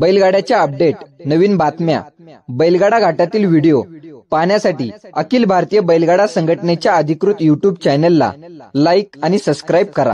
बैलगाड्याच्या update नवीन बातम्या बैलगाडा घाटातील व्हिडिओ पाहण्यासाठी अखिल भारतीय बैलगाडा संघटनेच्या अधिकृत युट्यूब चॅनेलला लाईक आणि सबस्क्राईब करा